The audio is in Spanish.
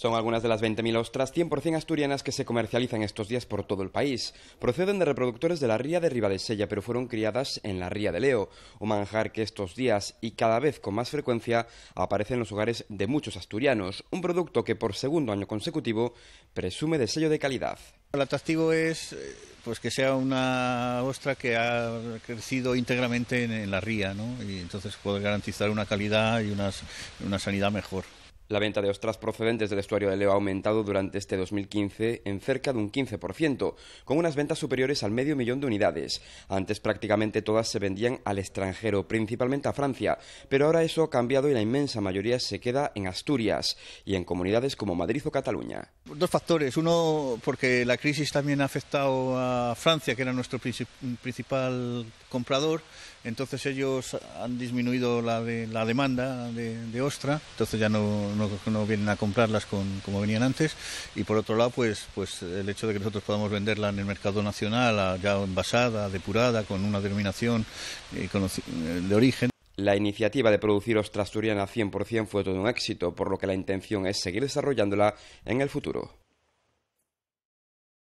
Son algunas de las 20.000 ostras 100% asturianas que se comercializan estos días por todo el país. Proceden de reproductores de la ría de Ribadesella, pero fueron criadas en la ría de Leo, un manjar que estos días y cada vez con más frecuencia aparece en los hogares de muchos asturianos, un producto que por segundo año consecutivo presume de sello de calidad. El atractivo es eh, pues que sea una ostra que ha crecido íntegramente en, la ría, ¿no? Y entonces puede garantizar una calidad y una sanidad mejor. La venta de ostras procedentes del estuario de Leo ha aumentado durante este 2015 en cerca de un 15%, con unas ventas superiores al medio millón de unidades. Antes prácticamente todas se vendían al extranjero, principalmente a Francia, pero ahora eso ha cambiado y la inmensa mayoría se queda en Asturias y en comunidades como Madrid o Cataluña. Dos factores. Uno, porque la crisis también ha afectado a Francia, que era nuestro principal comprador. Entonces ellos han disminuido la, la demanda de, de ostra, entonces ya no no, no vienen a comprarlas con, como venían antes y por otro lado pues, pues el hecho de que nosotros podamos venderla en el mercado nacional ya envasada, depurada, con una denominación eh, eh, de origen. La iniciativa de producir ostras asturiana 100% fue todo un éxito, por lo que la intención es seguir desarrollándola en el futuro.